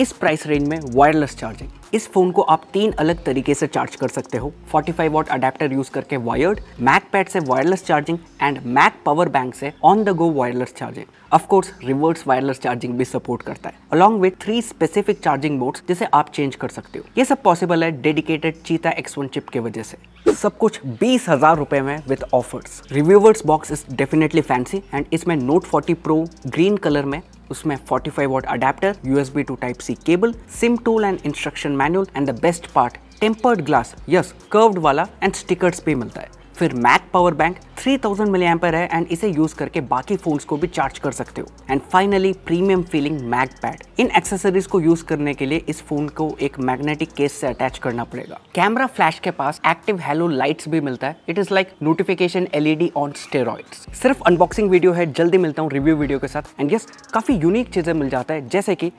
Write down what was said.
इस price range में wireless charging इस फोन को आप तीन अलग तरीके से चार्ज कर सकते हो 45 फाइव वॉट अडेप्टर यूज करके वायर्ड मैक पैड से wireless charging and mag power bank से on the go wireless charging of course reverse wireless charging भी सपोर्ट करता है along with three specific charging mode जिसे आप चेंज कर सकते हो ये सब पॉसिबल है डेडिकेटेड चीता एक्स चिप के वजह से सब कुछ बीस हजार रुपए में with offers reviewers box is definitely fancy and इसमें नोट 40 प्रो ग्रीन कलर में उसमें 45 watt adapter USB to type C cable SIM tool and instruction manual and the best part tempered glass yes curved वाला and stickers भी मिलता है फिर mag power bank three thousand milli ampere है and इसे use करके बाकी phones को भी चार्ज कर सकते हो and finally premium feeling mag pad इन एक्सेसरीज को यूज करने के लिए इस फोन को एक मैग्नेटिक केस से अटैच करना पड़ेगा कैमरा फ्लैश के पास एक्टिव हेलो लाइट्स भी मिलता है it is like notification LED on steroid सिर्फ अनबॉक्सिंग वीडियो है जल्दी मिलता हूँ रिव्यू वीडियो के साथ एंड यस काफी यूनिक चीजें मिल जाता है जैसे कि